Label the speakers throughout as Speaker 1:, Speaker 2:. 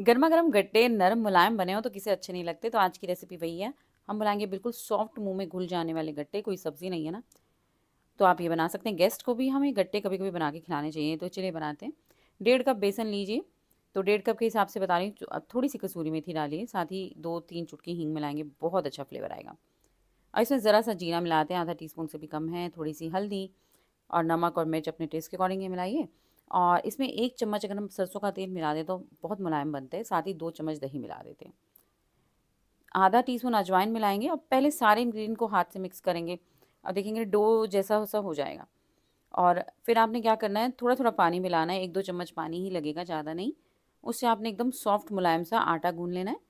Speaker 1: गर्मा गर्म गट्टे नरम मुलायम बने हो तो किसे अच्छे नहीं लगते तो आज की रेसिपी वही है हम बनाएंगे बिल्कुल सॉफ्ट मुंह में घुल जाने वाले गट्टे कोई सब्ज़ी नहीं है ना तो आप ये बना सकते हैं गेस्ट को भी हमें गट्टे कभी कभी बना के खिलाने चाहिए तो चलिए बनाते हैं डेढ़ कप बेसन लीजिए तो डेढ़ कप के हिसाब से बता रही हूँ थोड़ी सी कसूरी मेथी डालिए साथ ही दो तीन चुटकी हींग मिलाएंगे बहुत अच्छा फ्लेवर आएगा और इसमें ज़रा सा जीरा मिलाते हैं आधा स्पून से भी कम है थोड़ी सी हल्दी और नमक और मिर्च अपने टेस्ट के अकॉर्डिंग ये मिलाइए और इसमें एक चम्मच अगर हम सरसों का तेल मिला दें तो बहुत मुलायम बनते हैं साथ ही दो चम्मच दही मिला देते हैं आधा टीस्पून अजवाइन मिलाएंगे और पहले सारे इंग्रेडिएंट को हाथ से मिक्स करेंगे और देखेंगे डो जैसा वैसा हो जाएगा और फिर आपने क्या करना है थोड़ा थोड़ा पानी मिलाना है एक दो चम्मच पानी ही लगेगा ज़्यादा नहीं उससे आपने एकदम सॉफ्ट मुलायम सा आटा गून लेना है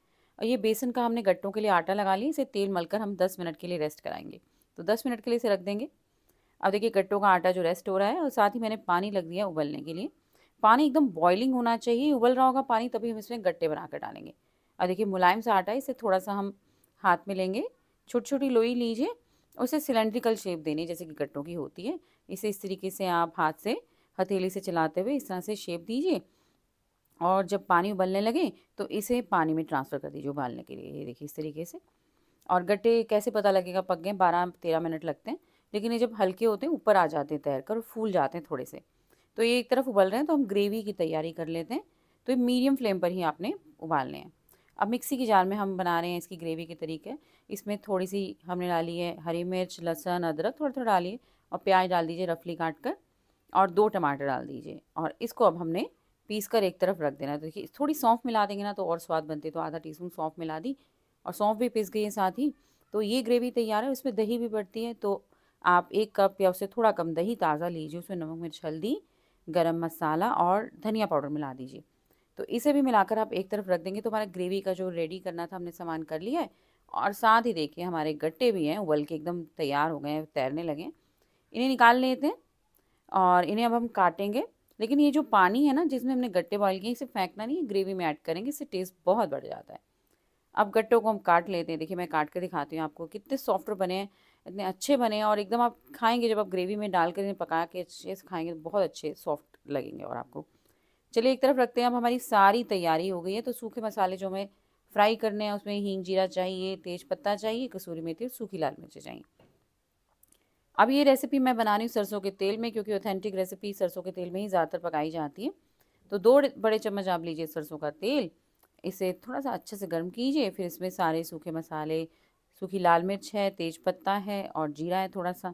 Speaker 1: और ये बेसन का हमने गट्टों के लिए आटा लगा लिया इसे तेल मलकर हम दस मिनट के लिए रेस्ट कराएंगे तो दस मिनट के लिए इसे रख देंगे अब देखिए गट्टों का आटा जो रेस्ट हो रहा है और साथ ही मैंने पानी लग दिया उबलने के लिए पानी एकदम बॉइलिंग होना चाहिए उबल रहा होगा पानी तभी हम इसमें गट्टे बनाकर डालेंगे अब देखिए मुलायम सा आटा है इसे थोड़ा सा हम हाथ में लेंगे छोटी छोटी लोई लीजिए उसे सिलेंड्रिकल शेप देनी जैसे कि गट्टों की होती है इसे इस तरीके से आप हाथ से हथेली से चलाते हुए इस तरह से शेप दीजिए और जब पानी उबलने लगे तो इसे पानी में ट्रांसफ़र कर दीजिए उबालने के लिए ये देखिए इस तरीके से और गट्टे कैसे पता लगेगा पक गए बारह तेरह मिनट लगते हैं लेकिन ये जब हल्के होते हैं ऊपर आ जाते हैं तैर कर फूल जाते हैं थोड़े से तो ये एक तरफ उबल रहे हैं तो हम ग्रेवी की तैयारी कर लेते हैं तो ये मीडियम फ्लेम पर ही आपने उबालने हैं अब मिक्सी के जार में हम बना रहे हैं इसकी ग्रेवी के तरीके इसमें थोड़ी सी हमने डाली है हरी मिर्च लहसुन अदरक थोड़ा थोड़ा डालिए और प्याज डाल दीजिए रफली काट कर और दो टमाटर डाल दीजिए और इसको अब हमने पीस कर एक तरफ रख देना तो देखिए थोड़ी सौंफ मिला देंगे ना तो और स्वाद बनती है तो आधा टी स्पून सौंफ मिला दी और सौंफ भी पीस गई है साथ ही तो ये ग्रेवी तैयार है उसमें दही भी बढ़ती है तो आप एक कप या उससे थोड़ा कम दही ताज़ा लीजिए उसमें नमक मिर्च हल्दी गरम मसाला और धनिया पाउडर मिला दीजिए तो इसे भी मिलाकर आप एक तरफ रख देंगे तो हमारा ग्रेवी का जो रेडी करना था हमने सामान कर लिया है और साथ ही देखिए हमारे गट्टे भी हैं उबल के एकदम तैयार हो गए हैं तैरने लगे इन्हें निकाल लेते हैं और इन्हें अब हम काटेंगे लेकिन ये जो पानी है ना जिसमें हमने गट्टे बॉयल किए इसे फेंकना नहीं ग्रेवी में ऐड करेंगे इससे टेस्ट बहुत बढ़ जाता है अब गट्टों को हम काट लेते हैं देखिए मैं काट कर दिखाती हूँ आपको कितने सॉफ्ट बने हैं इतने अच्छे बने और एकदम आप खाएंगे जब आप ग्रेवी में डाल कर पका के अच्छे से खाएंगे तो बहुत अच्छे सॉफ्ट लगेंगे और आपको चलिए एक तरफ रखते हैं अब हमारी सारी तैयारी हो गई है तो सूखे मसाले जो हमें फ्राई करने हैं उसमें हींग जीरा चाहिए तेज पत्ता चाहिए कसूरी मेथी और सूखी लाल मिर्चें चाहिए अब ये रेसिपी मैं बना रही हूँ सरसों के तेल में क्योंकि ऑथेंटिक रेसिपी सरसों के तेल में ही ज़्यादातर पकाई जाती है तो दो बड़े चम्मच आप लीजिए सरसों का तेल इसे थोड़ा सा अच्छे से गर्म कीजिए फिर इसमें सारे सूखे मसाले सूखी लाल मिर्च है तेज पत्ता है और जीरा है थोड़ा सा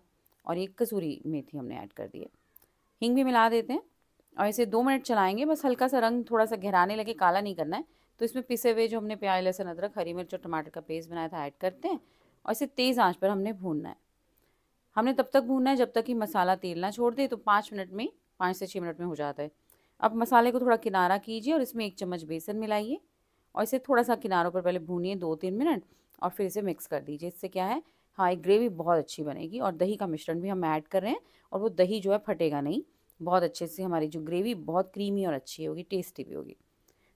Speaker 1: और एक कसूरी मेथी हमने ऐड कर दी है हींग भी मिला देते हैं और इसे दो मिनट चलाएंगे बस हल्का सा रंग थोड़ा सा गहराने लगे काला नहीं करना है तो इसमें पिसे हुए जो हमने प्याज लहसुन अदरक हरी मिर्च और टमाटर का पेस्ट बनाया था ऐड करते हैं और इसे तेज़ आंच पर हमने भूनना है हमने तब तक भूनना है जब तक कि मसाला तेल ना छोड़ दे तो पाँच मिनट में पाँच से छः मिनट में हो जाता है अब मसाले को थोड़ा किनारा कीजिए और इसमें एक चम्मच बेसन मिलाइए और इसे थोड़ा सा किनारों पर पहले भूनिए दो तीन मिनट और फिर इसे मिक्स कर दीजिए इससे क्या है हाँ एक ग्रेवी बहुत अच्छी बनेगी और दही का मिश्रण भी हम ऐड कर रहे हैं और वो दही जो है फटेगा नहीं बहुत अच्छे से हमारी जो ग्रेवी बहुत क्रीमी और अच्छी होगी टेस्टी भी होगी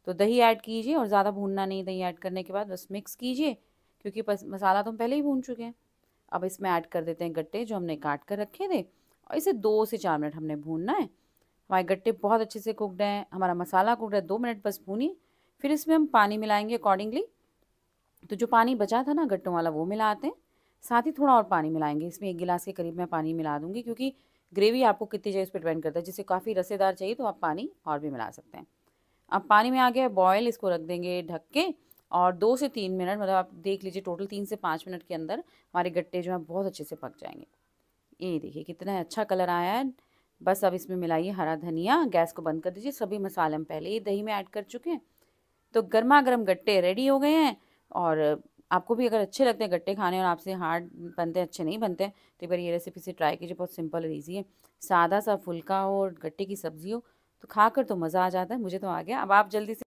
Speaker 1: तो दही ऐड कीजिए और ज़्यादा भूनना नहीं दही ऐड करने के बाद बस मिक्स कीजिए क्योंकि मसाला तो हम पहले ही भून चुके हैं अब इसमें ऐड कर देते हैं गट्टे जो हमने काट कर रखे थे और इसे दो से चार मिनट हमने भूनना है हमारे गट्टे बहुत अच्छे से कुकड हैं हमारा मसाला कुकड है दो मिनट बस भूनिए फिर इसमें हम पानी मिलाएंगे अकॉर्डिंगली तो जो पानी बचा था ना गट्टों वाला वो मिलाते हैं साथ ही थोड़ा और पानी मिलाएंगे इसमें एक गिलास के करीब मैं पानी मिला दूँगी क्योंकि ग्रेवी आपको कितनी चाहिए उस पर डिपेंड करता है जिसे काफ़ी रसेदार चाहिए तो आप पानी और भी मिला सकते हैं अब पानी में आ गया बॉयल इसको रख देंगे ढक के और दो से तीन मिनट मतलब आप देख लीजिए टोटल तीन से पाँच मिनट के अंदर हमारे गट्टे जो हैं बहुत अच्छे से पक जाएंगे ये देखिए कितना अच्छा कलर आया है बस अब इसमें मिलाइए हरा धनिया गैस को बंद कर दीजिए सभी मसाले हम पहले ही दही में ऐड कर चुके हैं तो गर्मा गर्म गट्टे रेडी हो गए हैं और आपको भी अगर अच्छे लगते हैं गट्टे खाने और आपसे हार्ड बनते हैं अच्छे नहीं बनते तो एक बार ये रेसिपी से ट्राई कीजिए बहुत सिंपल और ईजी है सादा सा फुल्का हो और गट्टे की सब्ज़ी हो तो खा कर तो मज़ा आ जाता है मुझे तो आ गया अब आप जल्दी से